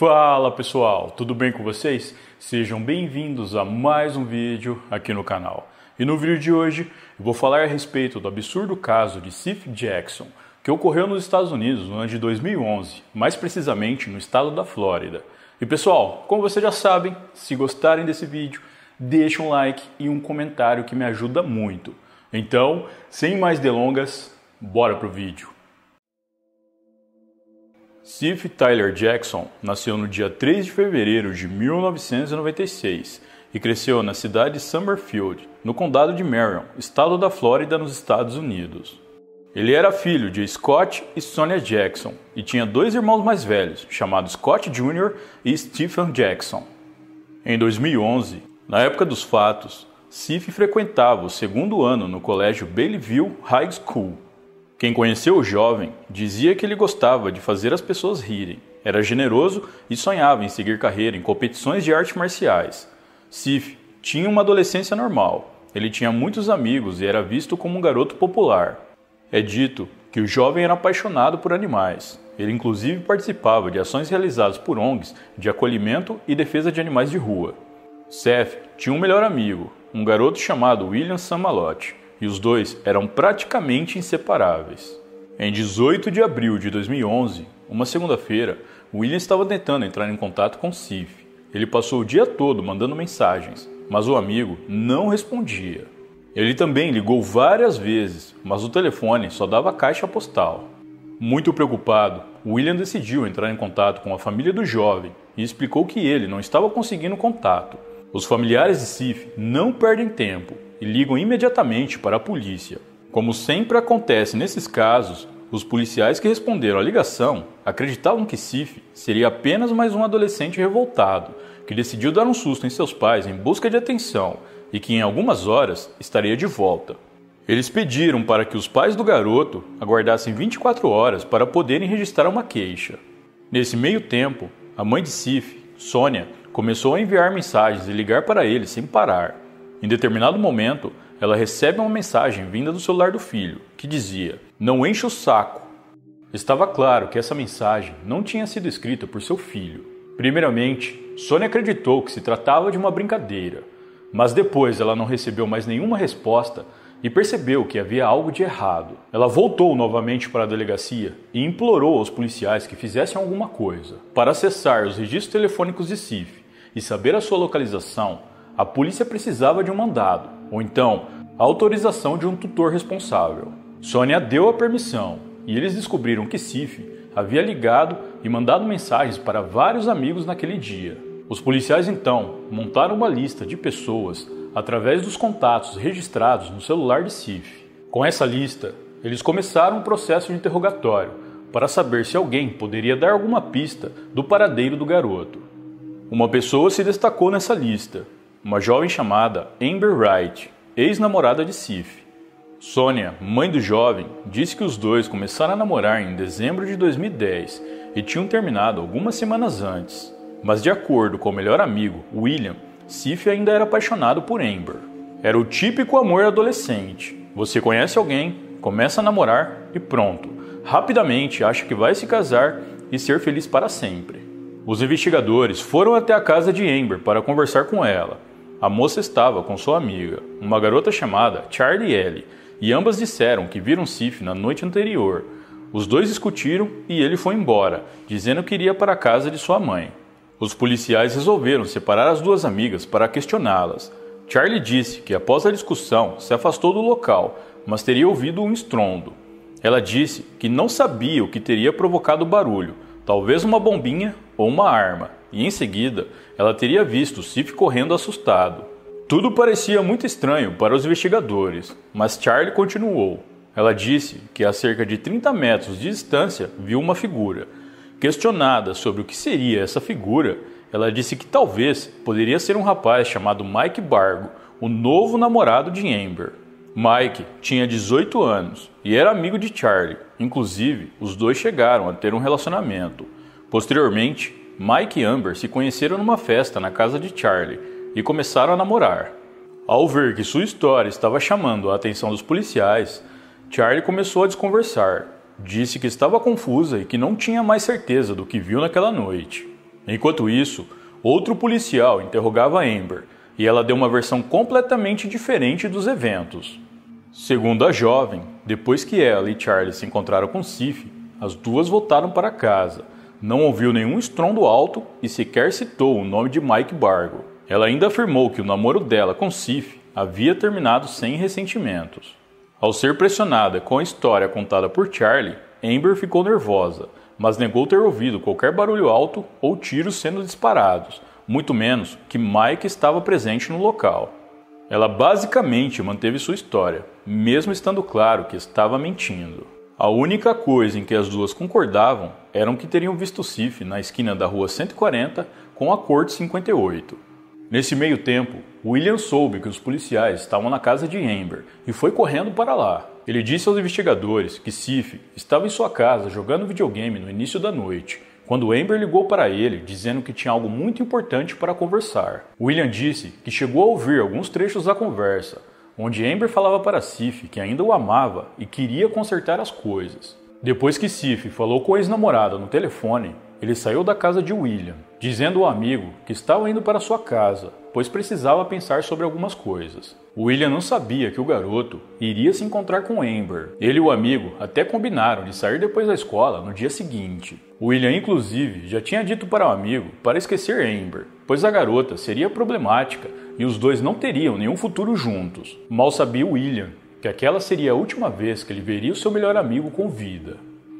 Fala pessoal, tudo bem com vocês? Sejam bem-vindos a mais um vídeo aqui no canal. E no vídeo de hoje eu vou falar a respeito do absurdo caso de Steve Jackson que ocorreu nos Estados Unidos no ano de 2011, mais precisamente no estado da Flórida. E pessoal, como vocês já sabem, se gostarem desse vídeo, deixe um like e um comentário que me ajuda muito. Então, sem mais delongas, bora pro vídeo. Sif Tyler Jackson nasceu no dia 3 de fevereiro de 1996 e cresceu na cidade de Summerfield, no condado de Marion, estado da Flórida, nos Estados Unidos. Ele era filho de Scott e Sonia Jackson e tinha dois irmãos mais velhos, chamados Scott Jr. e Stephen Jackson. Em 2011, na época dos fatos, Sif frequentava o segundo ano no colégio Baileyville High School, quem conheceu o jovem dizia que ele gostava de fazer as pessoas rirem, era generoso e sonhava em seguir carreira em competições de artes marciais. Sif tinha uma adolescência normal, ele tinha muitos amigos e era visto como um garoto popular. É dito que o jovem era apaixonado por animais. Ele inclusive participava de ações realizadas por ONGs de acolhimento e defesa de animais de rua. Seth tinha um melhor amigo, um garoto chamado William Samalote e os dois eram praticamente inseparáveis. Em 18 de abril de 2011, uma segunda-feira, William estava tentando entrar em contato com Steve. Ele passou o dia todo mandando mensagens, mas o amigo não respondia. Ele também ligou várias vezes, mas o telefone só dava caixa postal. Muito preocupado, William decidiu entrar em contato com a família do jovem e explicou que ele não estava conseguindo contato. Os familiares de Sif não perdem tempo e ligam imediatamente para a polícia. Como sempre acontece nesses casos, os policiais que responderam à ligação acreditavam que Sif seria apenas mais um adolescente revoltado que decidiu dar um susto em seus pais em busca de atenção e que em algumas horas estaria de volta. Eles pediram para que os pais do garoto aguardassem 24 horas para poderem registrar uma queixa. Nesse meio tempo, a mãe de Sif, Sônia, começou a enviar mensagens e ligar para ele sem parar. Em determinado momento, ela recebe uma mensagem vinda do celular do filho, que dizia: Não enche o saco. Estava claro que essa mensagem não tinha sido escrita por seu filho. Primeiramente, Sônia acreditou que se tratava de uma brincadeira, mas depois ela não recebeu mais nenhuma resposta e percebeu que havia algo de errado. Ela voltou novamente para a delegacia e implorou aos policiais que fizessem alguma coisa. Para acessar os registros telefônicos de CIF e saber a sua localização, a polícia precisava de um mandado, ou então a autorização de um tutor responsável. Sônia deu a permissão e eles descobriram que Sif havia ligado e mandado mensagens para vários amigos naquele dia. Os policiais então montaram uma lista de pessoas através dos contatos registrados no celular de Sif. Com essa lista, eles começaram um processo de interrogatório para saber se alguém poderia dar alguma pista do paradeiro do garoto. Uma pessoa se destacou nessa lista uma jovem chamada Amber Wright, ex-namorada de Sif. Sônia, mãe do jovem, disse que os dois começaram a namorar em dezembro de 2010 e tinham terminado algumas semanas antes. Mas, de acordo com o melhor amigo, William, Sif ainda era apaixonado por Amber. Era o típico amor adolescente. Você conhece alguém, começa a namorar e pronto. Rapidamente acha que vai se casar e ser feliz para sempre. Os investigadores foram até a casa de Amber para conversar com ela a moça estava com sua amiga, uma garota chamada Charlie L, e ambas disseram que viram Sif na noite anterior. Os dois discutiram e ele foi embora, dizendo que iria para a casa de sua mãe. Os policiais resolveram separar as duas amigas para questioná-las. Charlie disse que após a discussão se afastou do local, mas teria ouvido um estrondo. Ela disse que não sabia o que teria provocado o barulho, talvez uma bombinha ou uma arma, e em seguida ela teria visto Sif correndo assustado. Tudo parecia muito estranho para os investigadores, mas Charlie continuou. Ela disse que a cerca de 30 metros de distância viu uma figura. Questionada sobre o que seria essa figura, ela disse que talvez poderia ser um rapaz chamado Mike Bargo, o novo namorado de Amber. Mike tinha 18 anos e era amigo de Charlie. Inclusive, os dois chegaram a ter um relacionamento. Posteriormente, Mike e Amber se conheceram numa festa na casa de Charlie e começaram a namorar. Ao ver que sua história estava chamando a atenção dos policiais, Charlie começou a desconversar. Disse que estava confusa e que não tinha mais certeza do que viu naquela noite. Enquanto isso, outro policial interrogava Amber e ela deu uma versão completamente diferente dos eventos. Segundo a jovem, depois que ela e Charlie se encontraram com Sif, as duas voltaram para casa não ouviu nenhum estrondo alto e sequer citou o nome de Mike Bargo. Ela ainda afirmou que o namoro dela com Sif havia terminado sem ressentimentos. Ao ser pressionada com a história contada por Charlie, Amber ficou nervosa, mas negou ter ouvido qualquer barulho alto ou tiros sendo disparados, muito menos que Mike estava presente no local. Ela basicamente manteve sua história, mesmo estando claro que estava mentindo. A única coisa em que as duas concordavam eram que teriam visto Sif na esquina da rua 140 com a corte 58. Nesse meio tempo, William soube que os policiais estavam na casa de Amber e foi correndo para lá. Ele disse aos investigadores que Sif estava em sua casa jogando videogame no início da noite, quando Amber ligou para ele dizendo que tinha algo muito importante para conversar. William disse que chegou a ouvir alguns trechos da conversa, onde Amber falava para Sif que ainda o amava e queria consertar as coisas. Depois que Sif falou com a ex-namorada no telefone, ele saiu da casa de William, dizendo ao amigo que estava indo para sua casa, pois precisava pensar sobre algumas coisas. William não sabia que o garoto iria se encontrar com Amber. Ele e o amigo até combinaram de sair depois da escola no dia seguinte. William, inclusive, já tinha dito para o amigo para esquecer Amber, pois a garota seria problemática e os dois não teriam nenhum futuro juntos. Mal sabia William que aquela seria a última vez que ele veria o seu melhor amigo com vida.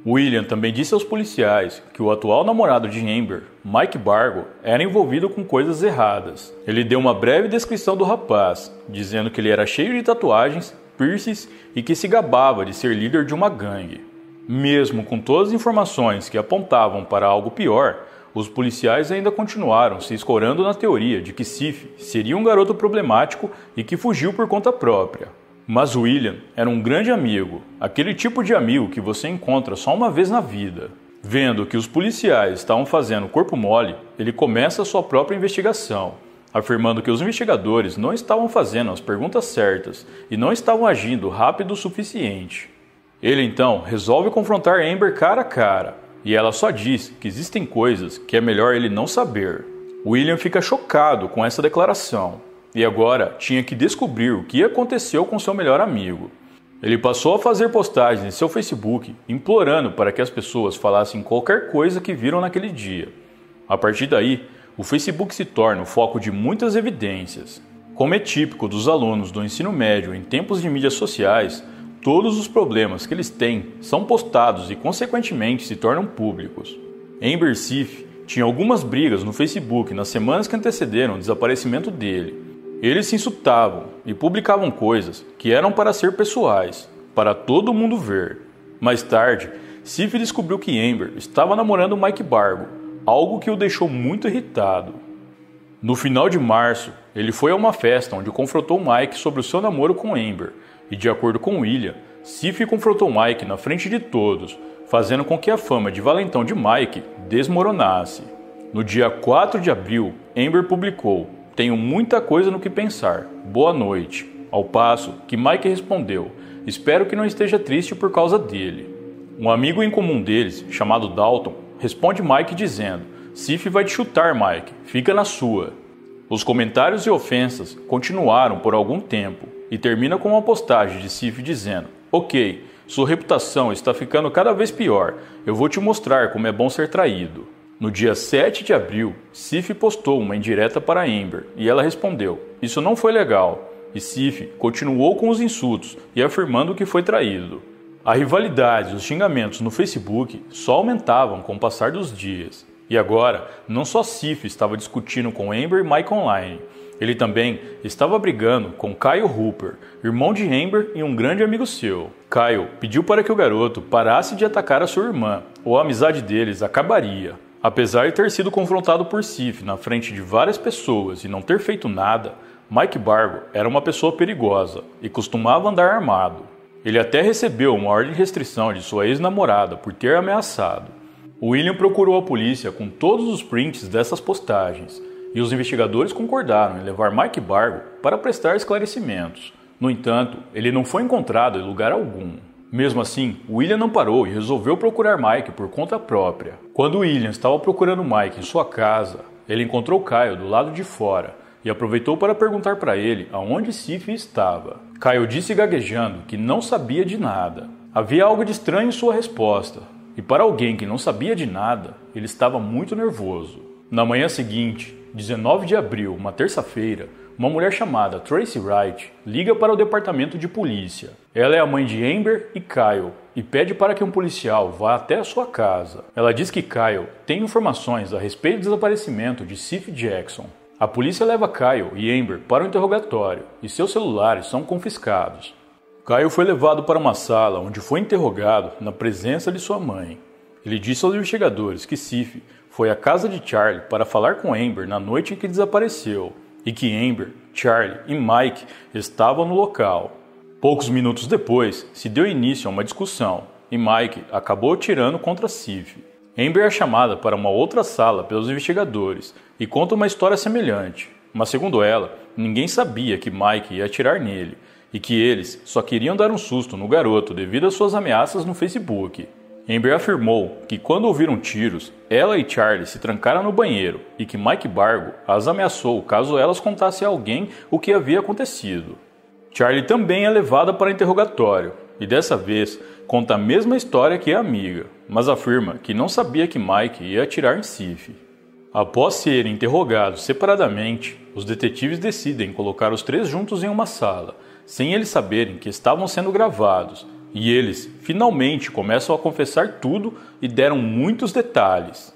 William também disse aos policiais que o atual namorado de Amber, Mike Bargo, era envolvido com coisas erradas. Ele deu uma breve descrição do rapaz, dizendo que ele era cheio de tatuagens, piercings e que se gabava de ser líder de uma gangue. Mesmo com todas as informações que apontavam para algo pior, os policiais ainda continuaram se escorando na teoria de que Sif seria um garoto problemático e que fugiu por conta própria. Mas William era um grande amigo, aquele tipo de amigo que você encontra só uma vez na vida. Vendo que os policiais estavam fazendo corpo mole, ele começa sua própria investigação, afirmando que os investigadores não estavam fazendo as perguntas certas e não estavam agindo rápido o suficiente. Ele então resolve confrontar Amber cara a cara, e ela só diz que existem coisas que é melhor ele não saber. William fica chocado com essa declaração e agora tinha que descobrir o que aconteceu com seu melhor amigo. Ele passou a fazer postagens em seu Facebook implorando para que as pessoas falassem qualquer coisa que viram naquele dia. A partir daí, o Facebook se torna o foco de muitas evidências. Como é típico dos alunos do ensino médio em tempos de mídias sociais, todos os problemas que eles têm são postados e, consequentemente, se tornam públicos. Em Bercife, tinha algumas brigas no Facebook nas semanas que antecederam o desaparecimento dele. Eles se insultavam e publicavam coisas que eram para ser pessoais, para todo mundo ver. Mais tarde, Sif descobriu que Amber estava namorando Mike Barbo, algo que o deixou muito irritado. No final de março, ele foi a uma festa onde confrontou Mike sobre o seu namoro com Amber, e de acordo com William, Sif confrontou Mike na frente de todos, fazendo com que a fama de valentão de Mike desmoronasse. No dia 4 de abril, Amber publicou tenho muita coisa no que pensar. Boa noite. Ao passo que Mike respondeu: Espero que não esteja triste por causa dele. Um amigo em comum deles, chamado Dalton, responde Mike dizendo: Sif vai te chutar, Mike. Fica na sua. Os comentários e ofensas continuaram por algum tempo e termina com uma postagem de Sif dizendo: Ok, sua reputação está ficando cada vez pior. Eu vou te mostrar como é bom ser traído. No dia 7 de abril, Sif postou uma indireta para Amber e ela respondeu: Isso não foi legal. E Sif continuou com os insultos e afirmando que foi traído. A rivalidade e os xingamentos no Facebook só aumentavam com o passar dos dias. E agora, não só Sif estava discutindo com Amber e Mike online, ele também estava brigando com Kyle Hooper, irmão de Amber e um grande amigo seu. Kyle pediu para que o garoto parasse de atacar a sua irmã, ou a amizade deles acabaria. Apesar de ter sido confrontado por Sif na frente de várias pessoas e não ter feito nada, Mike Bargo era uma pessoa perigosa e costumava andar armado. Ele até recebeu uma ordem de restrição de sua ex-namorada por ter ameaçado. William procurou a polícia com todos os prints dessas postagens e os investigadores concordaram em levar Mike Bargo para prestar esclarecimentos. No entanto, ele não foi encontrado em lugar algum. Mesmo assim, William não parou e resolveu procurar Mike por conta própria. Quando William estava procurando Mike em sua casa, ele encontrou Kyle do lado de fora e aproveitou para perguntar para ele aonde Sif estava. Kyle disse gaguejando que não sabia de nada. Havia algo de estranho em sua resposta, e para alguém que não sabia de nada, ele estava muito nervoso. Na manhã seguinte, 19 de abril, uma terça-feira, uma mulher chamada Tracy Wright liga para o departamento de polícia. Ela é a mãe de Amber e Kyle e pede para que um policial vá até a sua casa. Ela diz que Kyle tem informações a respeito do desaparecimento de Sif Jackson. A polícia leva Kyle e Amber para o interrogatório e seus celulares são confiscados. Kyle foi levado para uma sala onde foi interrogado na presença de sua mãe. Ele disse aos investigadores que Sif foi à casa de Charlie para falar com Amber na noite em que desapareceu e que Amber, Charlie e Mike estavam no local. Poucos minutos depois, se deu início a uma discussão e Mike acabou atirando contra Civ. Amber é chamada para uma outra sala pelos investigadores e conta uma história semelhante, mas segundo ela, ninguém sabia que Mike ia atirar nele e que eles só queriam dar um susto no garoto devido às suas ameaças no Facebook. Amber afirmou que quando ouviram tiros, ela e Charlie se trancaram no banheiro e que Mike Bargo as ameaçou caso elas contassem a alguém o que havia acontecido. Charlie também é levada para interrogatório e dessa vez conta a mesma história que a amiga, mas afirma que não sabia que Mike ia atirar em Sif. Após serem interrogados separadamente, os detetives decidem colocar os três juntos em uma sala, sem eles saberem que estavam sendo gravados e eles finalmente começam a confessar tudo e deram muitos detalhes.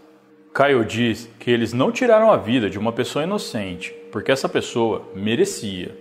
Kyle diz que eles não tiraram a vida de uma pessoa inocente, porque essa pessoa merecia.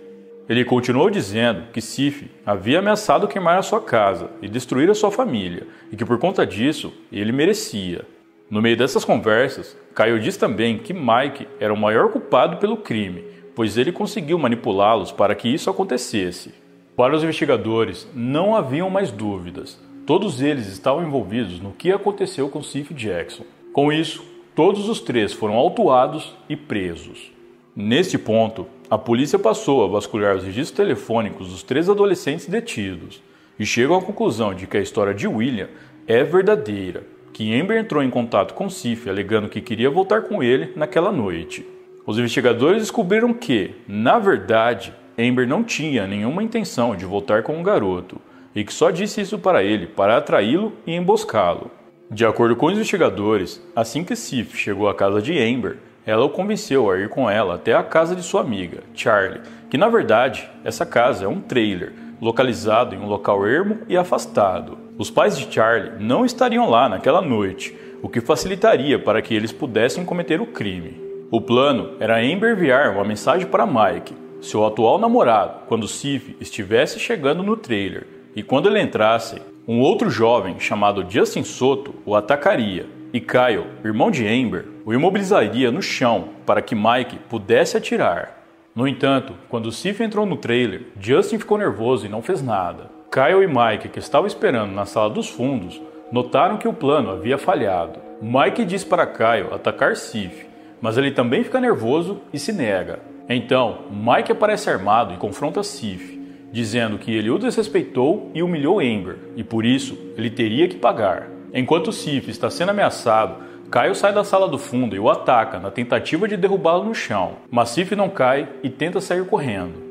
Ele continuou dizendo que Sif havia ameaçado queimar a sua casa e destruir a sua família, e que por conta disso ele merecia. No meio dessas conversas, Kyle diz também que Mike era o maior culpado pelo crime, pois ele conseguiu manipulá-los para que isso acontecesse. Para os investigadores, não haviam mais dúvidas. Todos eles estavam envolvidos no que aconteceu com Cif Jackson. Com isso, todos os três foram autuados e presos. Neste ponto, a polícia passou a vasculhar os registros telefônicos dos três adolescentes detidos e chegou à conclusão de que a história de William é verdadeira, que Amber entrou em contato com Sif alegando que queria voltar com ele naquela noite. Os investigadores descobriram que, na verdade, Amber não tinha nenhuma intenção de voltar com o garoto e que só disse isso para ele para atraí-lo e emboscá-lo. De acordo com os investigadores, assim que Sif chegou à casa de Amber, ela o convenceu a ir com ela até a casa de sua amiga, Charlie, que na verdade essa casa é um trailer localizado em um local ermo e afastado. Os pais de Charlie não estariam lá naquela noite, o que facilitaria para que eles pudessem cometer o crime. O plano era enviar uma mensagem para Mike, seu atual namorado, quando Sif estivesse chegando no trailer e quando ele entrasse, um outro jovem chamado Justin Soto o atacaria e Kyle, irmão de Amber, o imobilizaria no chão para que Mike pudesse atirar. No entanto, quando Sif entrou no trailer, Justin ficou nervoso e não fez nada. Kyle e Mike, que estavam esperando na sala dos fundos, notaram que o plano havia falhado. Mike diz para Kyle atacar Sif, mas ele também fica nervoso e se nega. Então, Mike aparece armado e confronta Sif, dizendo que ele o desrespeitou e humilhou Amber, e por isso ele teria que pagar. Enquanto Sif está sendo ameaçado, Kyle sai da sala do fundo e o ataca na tentativa de derrubá-lo no chão, mas Sif não cai e tenta sair correndo.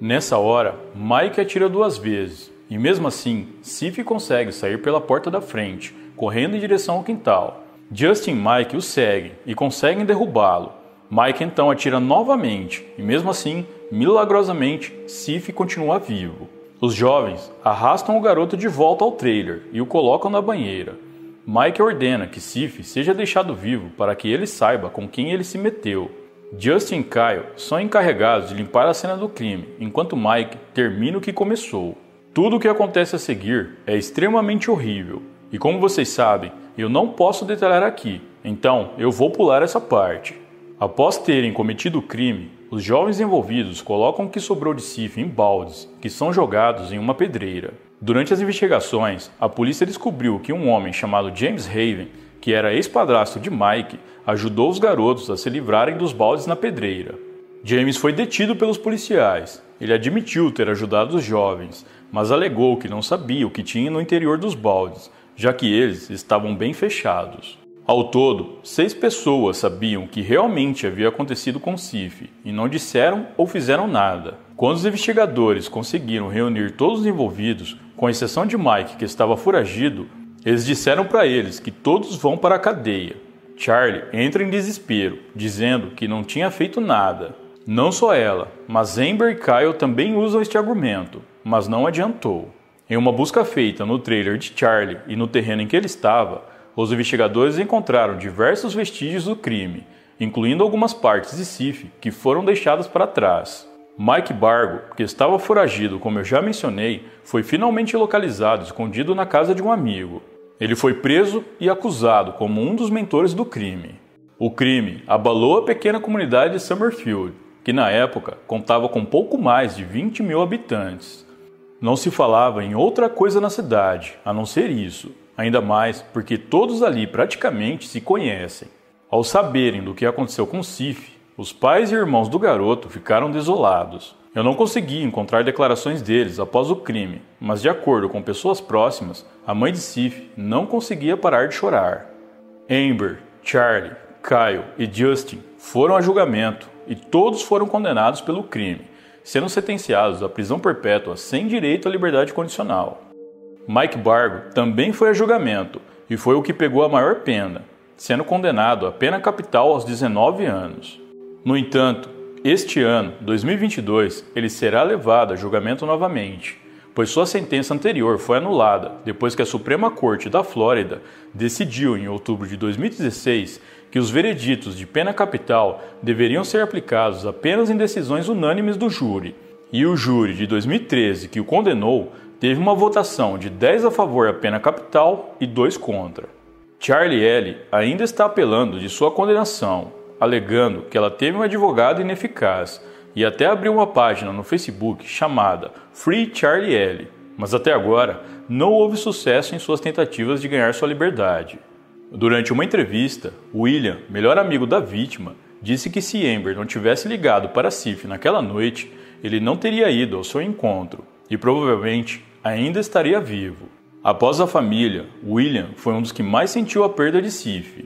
Nessa hora, Mike atira duas vezes, e mesmo assim, Sif consegue sair pela porta da frente, correndo em direção ao quintal. Justin e Mike o seguem e conseguem derrubá-lo, Mike então atira novamente e, mesmo assim, milagrosamente, Sif continua vivo. Os jovens arrastam o garoto de volta ao trailer e o colocam na banheira. Mike ordena que Sif seja deixado vivo para que ele saiba com quem ele se meteu. Justin e Kyle são encarregados de limpar a cena do crime, enquanto Mike termina o que começou. Tudo o que acontece a seguir é extremamente horrível, e como vocês sabem, eu não posso detalhar aqui, então eu vou pular essa parte. Após terem cometido o crime, os jovens envolvidos colocam o que sobrou de Sif em baldes, que são jogados em uma pedreira. Durante as investigações, a polícia descobriu que um homem chamado James Haven, que era ex-padrasto de Mike, ajudou os garotos a se livrarem dos baldes na pedreira. James foi detido pelos policiais. Ele admitiu ter ajudado os jovens, mas alegou que não sabia o que tinha no interior dos baldes, já que eles estavam bem fechados. Ao todo, seis pessoas sabiam que realmente havia acontecido com Sif e não disseram ou fizeram nada. Quando os investigadores conseguiram reunir todos os envolvidos, com exceção de Mike, que estava foragido, eles disseram para eles que todos vão para a cadeia. Charlie entra em desespero, dizendo que não tinha feito nada. Não só ela, mas Amber e Kyle também usam este argumento, mas não adiantou. Em uma busca feita no trailer de Charlie e no terreno em que ele estava, os investigadores encontraram diversos vestígios do crime, incluindo algumas partes de Sif que foram deixadas para trás. Mike Bargo, que estava foragido, como eu já mencionei, foi finalmente localizado escondido na casa de um amigo. Ele foi preso e acusado como um dos mentores do crime. O crime abalou a pequena comunidade de Summerfield, que na época contava com pouco mais de 20 mil habitantes. Não se falava em outra coisa na cidade, a não ser isso, Ainda mais porque todos ali praticamente se conhecem. Ao saberem do que aconteceu com Sif, os pais e irmãos do garoto ficaram desolados. Eu não consegui encontrar declarações deles após o crime, mas de acordo com pessoas próximas, a mãe de Sif não conseguia parar de chorar. Amber, Charlie, Kyle e Justin foram a julgamento e todos foram condenados pelo crime, sendo sentenciados à prisão perpétua sem direito à liberdade condicional. Mike Bargo também foi a julgamento e foi o que pegou a maior pena, sendo condenado à pena capital aos 19 anos. No entanto, este ano, 2022, ele será levado a julgamento novamente, pois sua sentença anterior foi anulada depois que a Suprema Corte da Flórida decidiu em outubro de 2016 que os vereditos de pena capital deveriam ser aplicados apenas em decisões unânimes do júri. E o júri de 2013 que o condenou teve uma votação de 10 a favor da pena capital e 2 contra. Charlie L. ainda está apelando de sua condenação, alegando que ela teve um advogado ineficaz e até abriu uma página no Facebook chamada Free Charlie L., mas até agora não houve sucesso em suas tentativas de ganhar sua liberdade. Durante uma entrevista, William, melhor amigo da vítima, disse que se Amber não tivesse ligado para Sif naquela noite, ele não teria ido ao seu encontro e provavelmente ainda estaria vivo. Após a família, William foi um dos que mais sentiu a perda de Sif.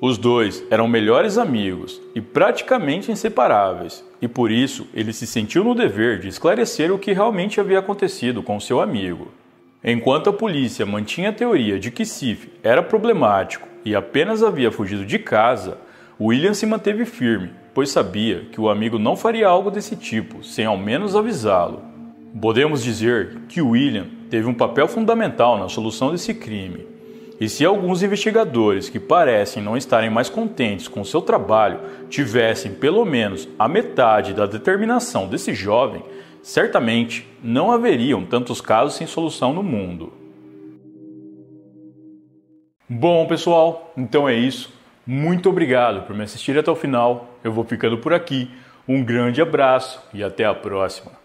Os dois eram melhores amigos e praticamente inseparáveis, e por isso ele se sentiu no dever de esclarecer o que realmente havia acontecido com seu amigo. Enquanto a polícia mantinha a teoria de que Sif era problemático e apenas havia fugido de casa, William se manteve firme, pois sabia que o amigo não faria algo desse tipo sem ao menos avisá-lo. Podemos dizer que William teve um papel fundamental na solução desse crime. E se alguns investigadores que parecem não estarem mais contentes com seu trabalho tivessem pelo menos a metade da determinação desse jovem, certamente não haveriam tantos casos sem solução no mundo. Bom, pessoal, então é isso. Muito obrigado por me assistir até o final. Eu vou ficando por aqui. Um grande abraço e até a próxima.